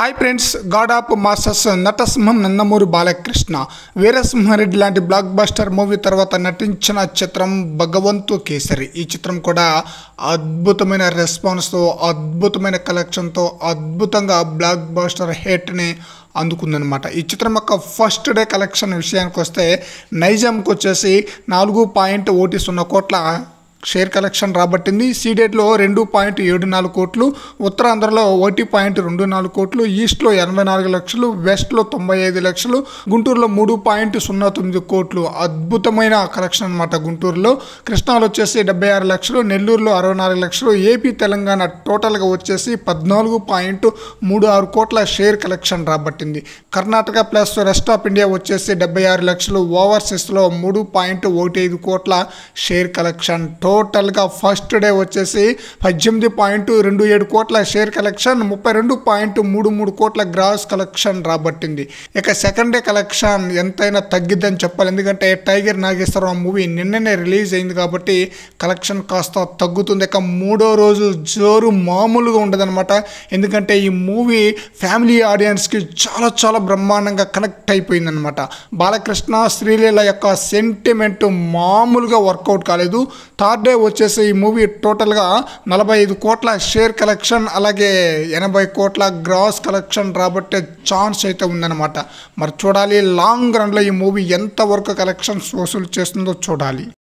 hi friends god of masters నటసింహం నందమూరి బాలకృష్ణ వీరసింహారెడ్డి లాంటి block buster movie తర్వాత నటించిన చిత్రం భగవంతు కేసరి ఈ చిత్రం కూడా అద్భుతమైన రెస్పాన్స్తో అద్భుతమైన కలెక్షన్తో అద్భుతంగా బ్లాక్ బస్టర్ హిట్ని అందుకుందనమాట ఈ చిత్రం యొక్క ఫస్ట్ డే కలెక్షన్ విషయానికి వస్తే నైజాంకి వచ్చేసి నాలుగు పాయింట్ ఒకటి సున్నా కోట్ల షేర్ కలెక్షన్ రాబట్టింది సీడెడ్లో రెండు పాయింట్ ఏడు నాలుగు కోట్లు ఉత్తరాంధ్రలో ఒకటి పాయింట్ రెండు నాలుగు కోట్లు ఈస్ట్లో ఎనభై నాలుగు లక్షలు వెస్ట్లో తొంభై ఐదు లక్షలు గుంటూరులో మూడు పాయింట్ సున్నా తొమ్మిది కోట్లు అద్భుతమైన కలెక్షన్ అనమాట గుంటూరులో కృష్ణాలో వచ్చేసి డెబ్బై ఆరు లక్షలు నెల్లూరులో అరవై నాలుగు లక్షలు ఏపీ తెలంగాణ టోటల్గా వచ్చేసి పద్నాలుగు పాయింట్ మూడు ఆరు కోట్ల షేర్ కలెక్షన్ రాబట్టింది Karnataka plus rest of India వచ్చేసి డెబ్బై ఆరు లక్షలు ఓవర్సీస్లో మూడు పాయింట్ ఒకటి ఐదు కోట్ల షేర్ కలెక్షన్ టో టోటల్గా ఫస్ట్ డే వచ్చేసి పద్దెనిమిది పాయింట్ రెండు ఏడు కోట్ల షేర్ కలెక్షన్ ముప్పై రెండు పాయింట్ మూడు మూడు కోట్ల గ్రాస్ కలెక్షన్ రాబట్టింది ఇక సెకండ్ డే కలెక్షన్ ఎంతైనా తగ్గిద్దని చెప్పాలి ఎందుకంటే టైగర్ నాగేశ్వరరావు మూవీ నిన్ననే రిలీజ్ అయింది కాబట్టి కలెక్షన్ కాస్త తగ్గుతుంది ఇక మూడో రోజు జోరు మామూలుగా ఉండదనమాట ఎందుకంటే ఈ మూవీ ఫ్యామిలీ ఆడియన్స్కి చాలా చాలా బ్రహ్మాండంగా కనెక్ట్ అయిపోయిందనమాట బాలకృష్ణ శ్రీలీల యొక్క సెంటిమెంట్ మామూలుగా వర్కౌట్ కాలేదు థర్డ్ డే వచ్చేసి ఈ మూవీ టోటల్గా నలభై ఐదు కోట్ల షేర్ కలెక్షన్ అలాగే ఎనభై కోట్ల గ్రాస్ కలెక్షన్ రాబట్టే ఛాన్స్ అయితే ఉందన్నమాట మరి చూడాలి లాంగ్ రన్లో ఈ మూవీ ఎంతవరకు కలెక్షన్స్ వసూలు చేస్తుందో చూడాలి